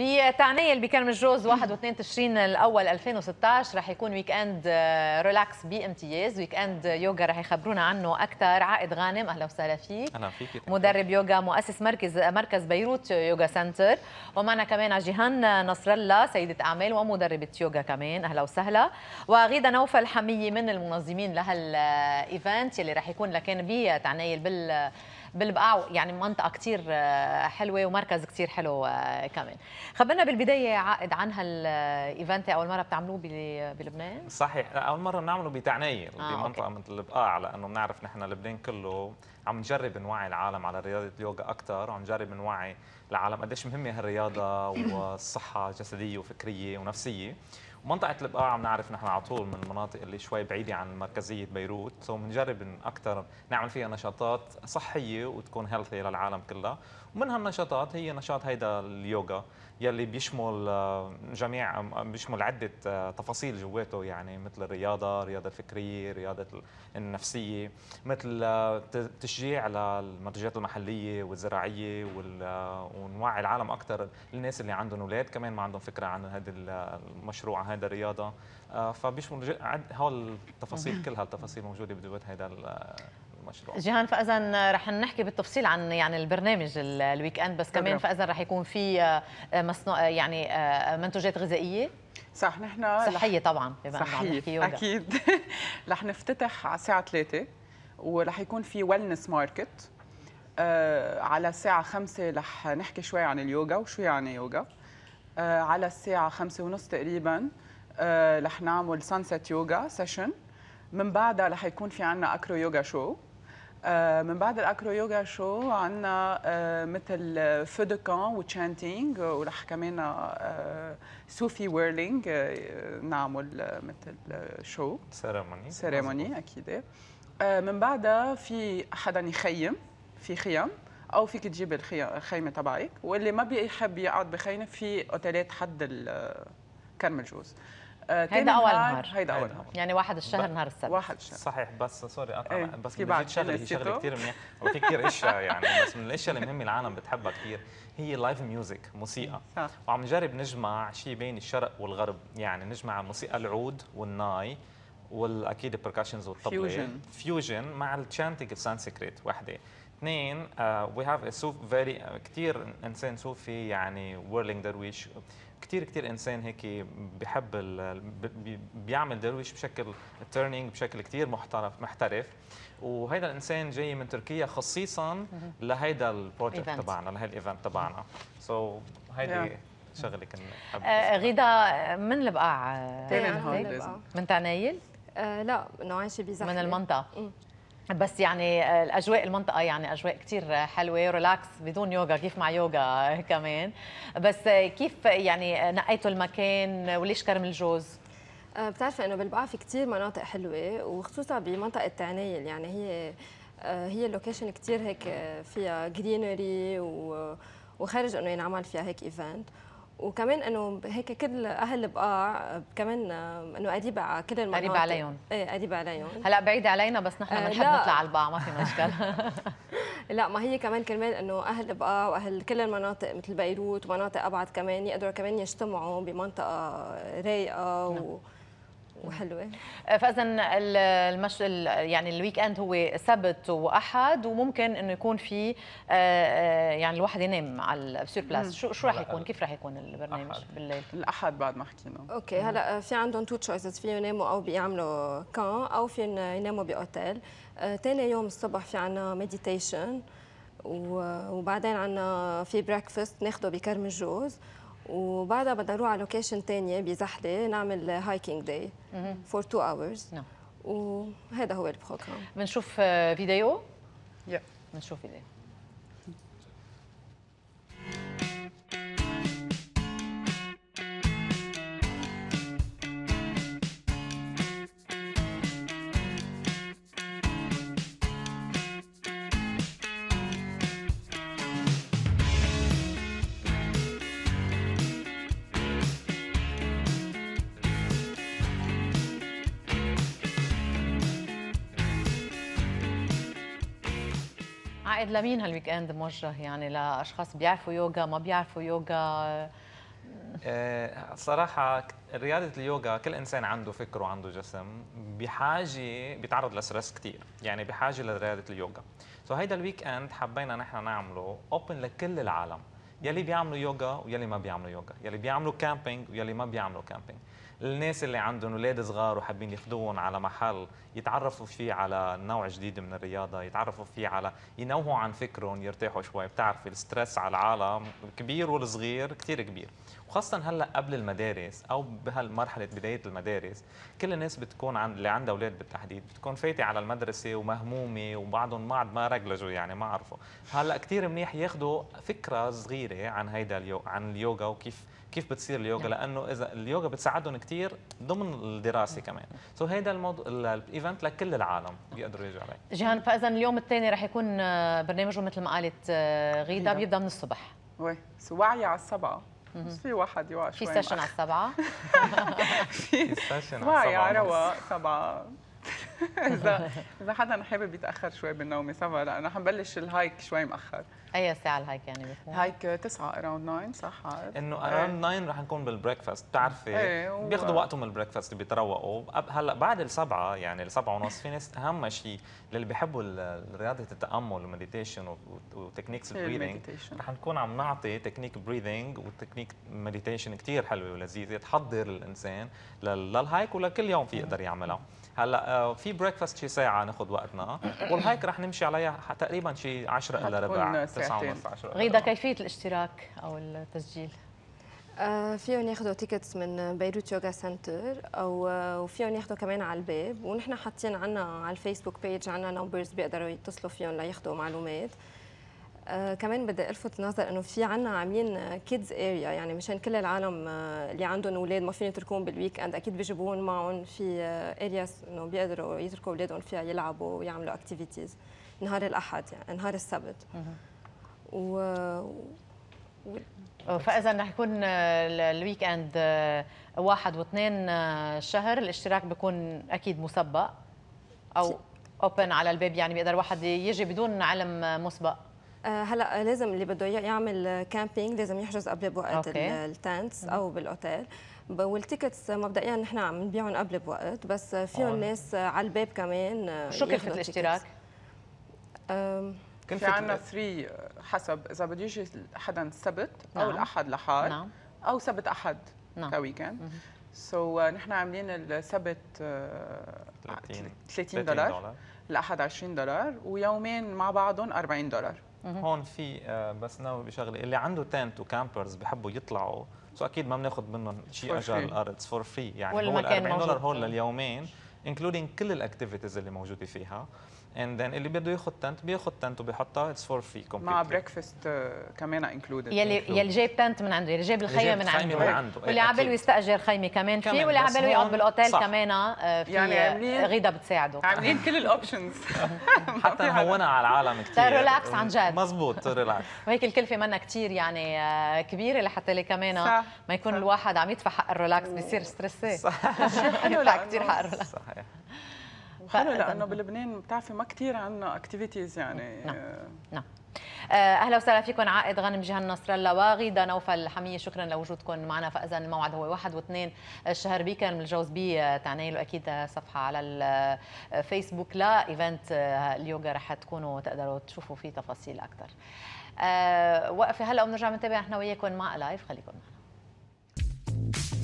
بتعني بكرم الجوز 21 تشرين الاول 2016 رح يكون ويك اند ريلاكس بامتياز ويك اند يوغا رح يخبرونا عنه اكثر عائد غانم اهلا وسهلا فيك اهلا فيك مدرب يوغا مؤسس مركز آه، مركز بيروت يوغا سنتر ومعنا كمان جيهان آه، نصر الله سيده اعمال ومدربه يوغا كمان اهلا وسهلا وغيدا نوفل الحميه من المنظمين لهالايفنت آه، يلي رح يكون لكان بتعنيل بال بالبقاع يعني منطقه كثير آه، حلوه ومركز كثير حلو آه، كمان خبرنا بالبدايه عائد عن هالايفنت اول مره بتعملوه بلبنان صحيح آه، اول مره بنعمله بتعنايه آه بمنطقه أوكي. مثل البقاع لانه بنعرف نحن لبنان كله عم نجرب نوعي العالم على رياضه اليوغا اكثر وعم نجرب نوعي العالم قديش مهمه هالرياضه والصحه الجسديه وفكريه ونفسيه ومنطقه البقاع بنعرف نحن على طول من المناطق اللي شوي بعيده عن مركزيه بيروت سو بنجرب اكثر نعمل فيها نشاطات صحيه وتكون هيلثي للعالم كلها ومن هالنشاطات هي نشاط هيدا اليوغا يلي بيشمل آه، جميع آه، بيشمل عده آه، تفاصيل جواته يعني مثل الرياضه، الرياضه الفكريه، الرياضه النفسيه، مثل تشجيع للمنتجات المحليه والزراعيه ونوعي العالم اكثر الناس اللي عندهم اولاد كمان ما عندهم فكره عن هذا المشروع هيدا الرياضه آه، فبيشمل هول التفاصيل كلها التفاصيل موجوده بدوت هيدا المشروع جيهان فاذا رح نحكي بالتفصيل عن يعني البرنامج الويك اند بس كمان فاذا رح يكون في آه، مصنوع آه، يعني منتوجات غذائيه صح نحن صحيه طبعا صحيه اكيد رح نفتتح على الساعه 3 ورح يكون في ويلنس ماركت على الساعة 5 رح نحكي شوي عن اليوغا وشو يعني يوغا آه، على الساعة خمسة ونص تقريبا آه، رح نعمل سانست يوغا سيشن من بعدها رح يكون في عنا أكرو يوغا شو من بعد الاكرو يوغا شو عندنا مثل فودكان وتشانتينج ورح كمان سوفي آه، ويرلينج نعمل مثل شو سيريموني سيريموني اكيد من بعدها في حدا يخيم في خيم او فيك تجيبي الخيمه تبعك واللي ما بيحب يقعد بخيمه في اوتيلات حد كرم الجوز آه، هيدا اول نهار هيدا اول نهار يعني واحد الشهر ب... نهار السبت واحد الشهر صحيح بس سوري اقطع ايه. بس بدي شغله هي شغله كثير منيح وفي كثير اشياء يعني بس من الاشياء المهمه العالم بتحبها كثير هي لايف ميوزك موسيقى إيه، صح. وعم نجرب نجمع شيء بين الشرق والغرب يعني نجمع موسيقى العود والناي والاكيد البركاشنز والطبلة فيوجن فيوجن مع التشانتنج السانسكريت وحده اثنين وي هاف سو فيري كثير انسان صوفي يعني ويرلينج درويش كثير كثير انسان هيك بحب بيعمل درويش بشكل تيرنينج بشكل كثير محترف محترف وهيدا الانسان جاي من تركيا خصيصا لهيدا البروجكت تبعنا لهي الايفنت تبعنا سو so, هيدي yeah. شغله كنا آه غدا آه، من البقاع آه، من تعنايل؟ آه لا من عايشه بزحمه من المنطقه إيه. بس يعني الاجواء المنطقه يعني اجواء كثير حلوه ريلاكس بدون يوغا كيف مع يوغا كمان بس كيف يعني نقيتوا المكان وليش كرم الجوز آه، بتعرفي انه بالبقعه في كثير مناطق حلوه وخصوصا بمنطقه عنايل يعني هي آه، هي اللوكيشن كثير هيك فيها جرينري وخارج انه ينعمل فيها هيك ايفنت وكمان انه هيك كل اهل بقاع كمان انه قريبه على كل المناطق قريبه عليهم ايه قريبه عليهم هلا بعيده علينا بس نحن آه، بنحب آه نطلع على البقاع ما في مشكلة لا ما هي كمان كرمال انه اهل بقاع واهل كل المناطق مثل بيروت ومناطق ابعد كمان يقدروا كمان يجتمعوا بمنطقه رايقه و... نعم. وحلوه آه، فاذا المش يعني الويك اند هو سبت واحد وممكن انه يكون في آه، آه، يعني الواحد ينام على السور بلاس شو شو راح يكون كيف راح يكون البرنامج أحد. بالليل الاحد بعد ما حكينا اوكي هلا في عندهم تو تشويسز في يناموا او بيعملوا كان او في يناموا باوتيل ثاني يوم الصبح في عنا مديتيشن وبعدين عنا في بريكفاست ناخده بكرم الجوز وبعدها بدنا نروح على لوكيشن ثانيه بزحله نعمل هايكينج داي فور تو اورز وهذا هو البروجرام بنشوف فيديو؟ يا yeah. بنشوف فيديو عائد لمين هالويك اند موجه يعني لاشخاص بيعرفوا يوغا ما بيعرفوا يوغا آه، صراحة رياضة اليوغا كل إنسان عنده فكر وعنده جسم بحاجة بيتعرض لستريس كثير يعني بحاجة لرياضة اليوغا سو so هيدا الويك اند حبينا نحن نعمله اوبن لكل العالم يلي بيعملوا يوغا ويلي ما بيعملوا يوغا يلي بيعملوا كامبينج ويلي ما بيعملوا كامبينج الناس اللي عندهم اولاد صغار وحابين ياخذوهم على محل يتعرفوا فيه على نوع جديد من الرياضه يتعرفوا فيه على ينوهوا عن فكرهم يرتاحوا شوي بتعرفي الستريس على العالم الكبير والصغير كثير كبير وخاصه هلا قبل المدارس او بهالمرحله بدايه المدارس كل الناس بتكون عند اللي عندها اولاد بالتحديد بتكون فايته على المدرسه ومهمومه وبعضهم ما عاد ما رجلجوا يعني ما عرفوا هلا كثير منيح ياخذوا فكره صغيره عن هيدا اليو... عن اليوغا وكيف كيف بتصير اليوغا نعم. لانه اذا اليوغا بتساعدهم كثير ضمن الدراسه نعم. كمان سو هذا هيدا الموضوع الايفنت لكل العالم بيقدروا يجوا عليه جيهان فاذا اليوم الثاني رح يكون آه، برنامجه مثل ما قالت آه، غيدا بيبدا من الصبح وي سو وعي على السبعه في واحد يوقع شوي في سيشن على السبعه في سيشن على السبعة يا روى سبعه اذا اذا حدا حابب يتاخر شوي بالنوم سبعة لانه حنبلش الهايك شوي مأخر اي ساعه الهايك يعني بيكون؟ هايك 9 اراوند 9 صح انه اراوند إيه. 9 رح نكون بالبريكفاست بتعرفي إيه، بياخذوا وقتهم بالبريكفاست بيتروقوا هلا بعد السبعه يعني السبعه ونص في ناس اهم شيء للي بيحبوا رياضه التامل والمديتيشن وتكنيكس البريذنج رح نكون عم نعطي تكنيك بريذنج وتكنيك مديتيشن كثير حلوه ولذيذه تحضر الانسان للهايك ولكل يوم في يقدر يعملها هلا آه، في بريكفاست شي ساعه ناخذ وقتنا والهايك رح نمشي عليها تقريبا شي 10 الا ربع ساعتين غيدا كيفيه الاشتراك او التسجيل؟ آه، فيهم ياخذوا تيكتس من بيروت يوغا سنتر او آه، وفيهم ياخذوا كمان على الباب ونحن حاطين عنا على الفيسبوك بيج عنا نمبرز بيقدروا يتصلوا فيهم لياخذوا معلومات آه، كمان بدي الفت نظر انه في عنا عاملين كيدز اريا يعني مشان كل العالم اللي عندهم اولاد ما فيهم يتركوهم بالويك اند اكيد بيجيبوهم معهم في اريا انه بيقدروا يتركوا اولادهم فيها يلعبوا ويعملوا اكتيفيتيز نهار الاحد يعني نهار السبت و, و... فاذا رح يكون آه، الويك اند آه، واحد واثنين آه، شهر الاشتراك بيكون اكيد مسبق او اوبن على الباب يعني بيقدر واحد يجي بدون علم مسبق هلا لازم اللي بده يعمل كامبينج لازم يحجز قبل بوقت التنتس او بالاوتيل والتيكتس مبدئيا نحن عم نبيعهم قبل بوقت بس فيهم ناس على الباب كمان شو كلفه الاشتراك؟ في عندنا 3 حسب اذا بده يجي حدا السبت او نعم. الاحد لحال نعم. او سبت احد نعم. كويكند سو so, آه، نحن عاملين السبت 30 آه، 30 دولار الاحد 20 دولار ويومين مع بعضهم 40 دولار هون في آه، بس ناوي بشغله اللي عنده تنت وكامبرز بحبوا يطلعوا سو اكيد ما بناخذ منهم شيء اجر الارض فور فري يعني هو ال 40 دولار هون لليومين انكلودينج كل الاكتيفيتيز اللي موجوده فيها and then اللي بده ياخذ تنت بياخذ تنت وبيحطها اتس فور فري مع بريكفاست آه، كمان انكلودد يلي يلي جايب تنت من عنده يلي جايب الخيمه من عنده من عنده إيه، واللي على يستاجر خيمه كمان في واللي على باله يقعد بالاوتيل كمان آه، في يعني آه، غيدا بتساعده عاملين كل الاوبشنز حتى نهونها على العالم كثير ريلاكس عن جد مضبوط ريلاكس وهيك الكلفه منا كثير يعني كبيره لحتى اللي كمان ما يكون الواحد عم يدفع حق الريلاكس بيصير ستريسي صح حلو لا كثير حق الريلاكس صحيح وحلو لانه بلبنان بتعرفي ما كثير عندنا اكتيفيتيز يعني نعم آه. نعم آه، اهلا وسهلا فيكم عائد غنم جهان نصر الله وغيدا نوفل حميه شكرا لوجودكم معنا فاذا الموعد هو واحد واثنين الشهر كان الجوز بي آه، تعني له اكيد صفحه على الفيسبوك لا ايفنت اليوغا رح تكونوا تقدروا تشوفوا فيه تفاصيل اكثر وقفه هلا وبنرجع بنتابع احنا وياكم مع لايف خليكم معنا